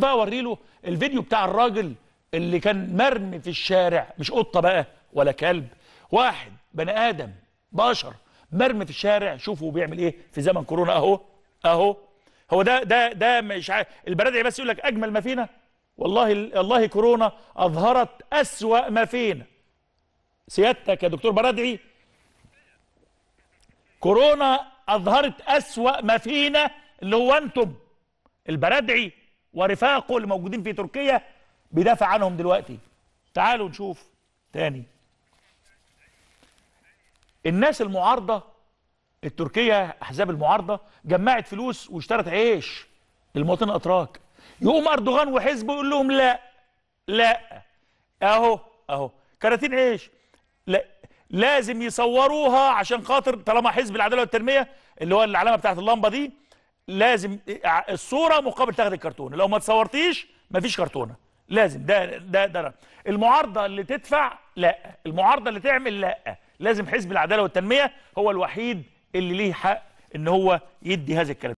بقى اوري له الفيديو بتاع الراجل اللي كان مرمي في الشارع مش قطه بقى ولا كلب واحد بني ادم بشر مرمي في الشارع شوفوا بيعمل ايه في زمن كورونا اهو اهو هو ده ده ده مش عارف البرادعي بس يقول لك اجمل ما فينا والله والله كورونا اظهرت اسوا ما فينا سيادتك يا دكتور برادعي كورونا اظهرت اسوا ما فينا اللي هو انتم البرادعي ورفاقه اللي موجودين في تركيا بيدافع عنهم دلوقتي تعالوا نشوف تاني الناس المعارضة التركية أحزاب المعارضة جمعت فلوس واشترت عيش للمواطنين الأتراك يقوم أردوغان وحزبه يقول لهم لا لا أهو أهو كراتين عيش لا لازم يصوروها عشان خاطر طالما حزب العداله والتنميه اللي هو العلامه بتاعت اللمبه دي لازم الصوره مقابل تاخد الكرتونه لو ما تصورتيش مفيش كرتونه لازم ده ده ده المعارضه اللي تدفع لا المعارضه اللي تعمل لا لازم حزب العداله والتنميه هو الوحيد اللي ليه حق ان هو يدي هذا الكلام